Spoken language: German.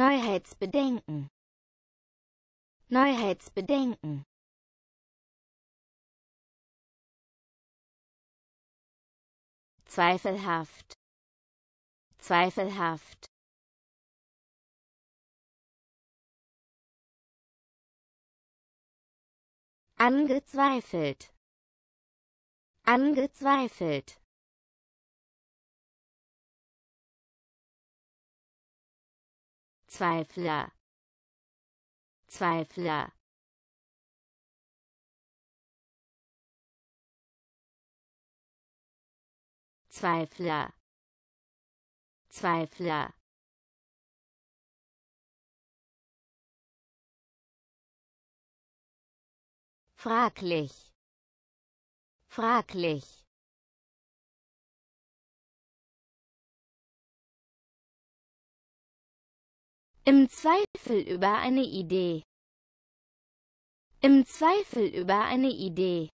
Neuheitsbedenken. Neuheitsbedenken. Zweifelhaft. Zweifelhaft. Angezweifelt. Angezweifelt. Zweifler Zweifler Zweifler Zweifler fraglich fraglich Im Zweifel über eine Idee. Im Zweifel über eine Idee.